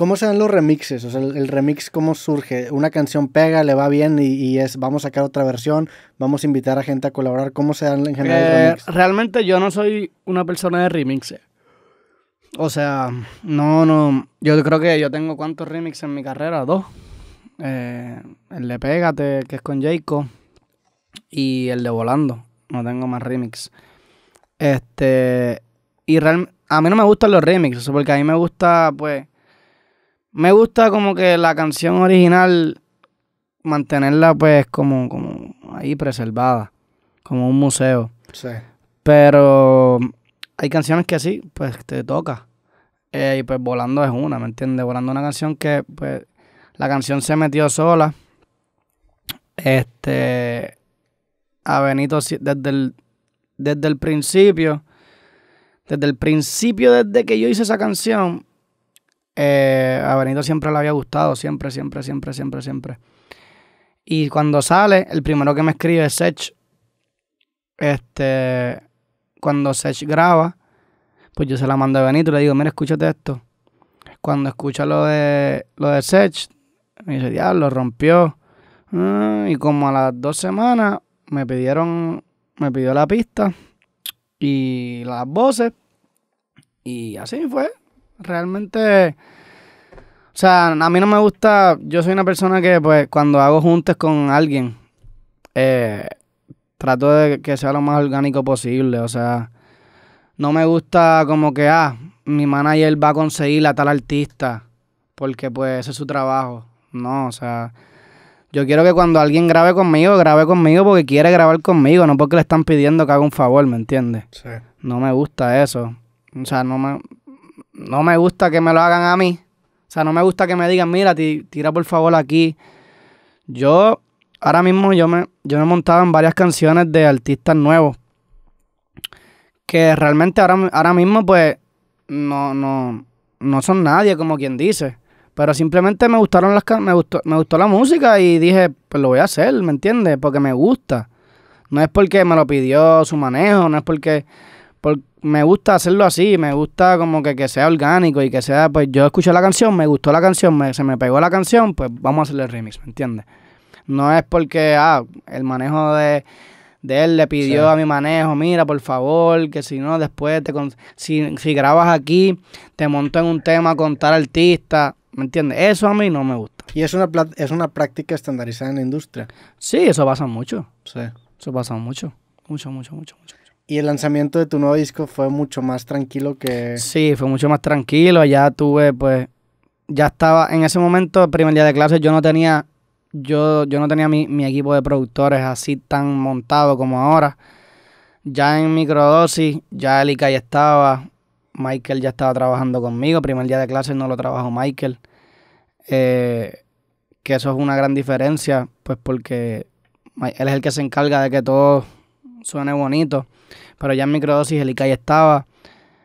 ¿Cómo se dan los remixes? O sea, el, remix, ¿cómo surge? Una canción pega, le va bien y, es, vamos a sacar otra versión, vamos a invitar a gente a colaborar. ¿Cómo se dan en general los eh, remixes? Realmente yo no soy una persona de remixes. O sea, no, no. Yo creo que yo tengo cuántos remixes en mi carrera, dos. Eh, el de Pégate, que es con Jayco. y el de Volando. No tengo más remixes. Este. Y real, a mí no me gustan los remixes, porque a mí me gusta, pues me gusta como que la canción original mantenerla pues como, como ahí preservada, como un museo. Sí. Pero hay canciones que así, pues te toca. Eh, y pues Volando es una, ¿me entiendes? Volando una canción que pues la canción se metió sola. Este a Benito desde el, desde el principio. Desde el principio, desde que yo hice esa canción, eh, a Benito siempre le había gustado, siempre, siempre, siempre, siempre, siempre. Y cuando sale, el primero que me escribe es Sech. Este, cuando Sech graba, pues yo se la mando a Benito y le digo, mira, escúchate esto. Cuando escucha lo de, lo de Sech, me dice, lo rompió. Ah, y como a las dos semanas me pidieron, me pidió la pista y las voces. Y así fue realmente, o sea, a mí no me gusta, yo soy una persona que pues cuando hago juntas con alguien, eh, trato de que sea lo más orgánico posible, o sea, no me gusta como que, ah, mi manager va a conseguir a tal artista, porque pues ese es su trabajo, no, o sea... Yo quiero que cuando alguien grabe conmigo, grabe conmigo porque quiere grabar conmigo, no porque le están pidiendo que haga un favor, ¿me entiendes? Sí. No me gusta eso. O sea, no me, no me gusta que me lo hagan a mí. O sea, no me gusta que me digan, mira, tira por favor aquí. Yo, ahora mismo, yo me, yo me montaba en varias canciones de artistas nuevos. Que realmente ahora, ahora mismo, pues, no, no, no son nadie, como quien dice. Pero simplemente me gustaron las me me gustó la música y dije, pues lo voy a hacer, ¿me entiendes? Porque me gusta. No es porque me lo pidió su manejo, no es porque me gusta hacerlo así, me gusta como que, que sea orgánico y que sea, pues yo escuché la canción, me gustó la canción, se me pegó la canción, pues vamos a hacerle el remix, ¿me entiendes? No es porque, ah, el manejo de, él le pidió a mi manejo, mira, por favor, que si no, después, te si, grabas aquí, te monto en un tema con tal artista, ¿me entiendes? Eso a mí no me gusta. Y es una, es una práctica estandarizada en la industria. Sí, eso pasa mucho. Sí. Eso pasa mucho, mucho, mucho, mucho, mucho. Y el lanzamiento de tu nuevo disco fue mucho más tranquilo que... Sí, fue mucho más tranquilo. Ya tuve, pues, ya estaba, en ese momento, el primer día de clase, yo no tenía, yo, yo no tenía mi, mi equipo de productores así tan montado como ahora. Ya en microdosis, ya Elika ya estaba, Michael ya estaba trabajando conmigo. Primer día de clase no lo trabajó Michael. Eh, que eso es una gran diferencia, pues porque él es el que se encarga de que todo suene bonito. Pero ya en microdosis, el estaba,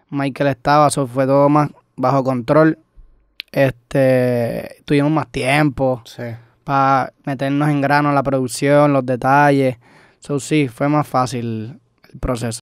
Michael estaba, eso fue todo más bajo control. Este, tuvimos más tiempo para meternos en grano la producción, los detalles. So, sí, fue más fácil el proceso.